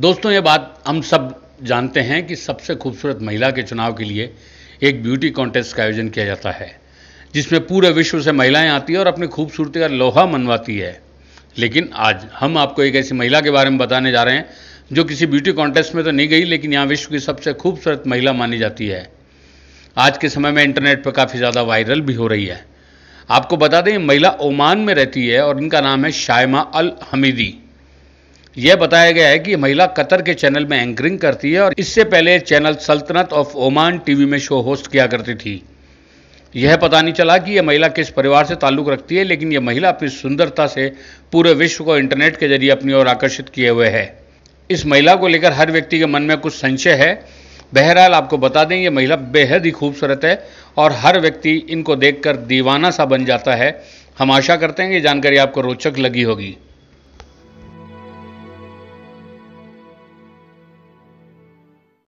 दोस्तों ये बात हम सब जानते हैं कि सबसे खूबसूरत महिला के चुनाव के लिए एक ब्यूटी कॉन्टेस्ट का आयोजन किया जाता है जिसमें पूरे विश्व से महिलाएं आती हैं और अपनी खूबसूरती का लोहा मनवाती है लेकिन आज हम आपको एक ऐसी महिला के बारे में बताने जा रहे हैं जो किसी ब्यूटी कॉन्टेस्ट में तो नहीं गई लेकिन यहाँ विश्व की सबसे खूबसूरत महिला मानी जाती है आज के समय में इंटरनेट पर काफ़ी ज़्यादा वायरल भी हो रही है आपको बता दें महिला ओमान में रहती है और इनका नाम है शायमा अल हमीदी यह बताया गया है कि महिला कतर के चैनल में एंकरिंग करती है और इससे पहले channel sultanate of Oman TV में शो होस्ट किया करती थी यह पता नहीं चला कि यह महिला किस परिवार से ताल्लुक़ रखती है लेकिन यह महिला अपनी सुंदरता से पूरे विश्व को इंटरनेट के जरिए अपनी ओर आकर्षित किए हुए है इस महिला को लेकर हर व्यक्ति के मन में कुछ संशय है बहरहाल आपको बता दें ये महिला बेहद ही खूबसूरत है और हर व्यक्ति इनको देखकर दीवाना सा बन जाता है हम आशा करते हैं ये जानकारी आपको रोचक लगी होगी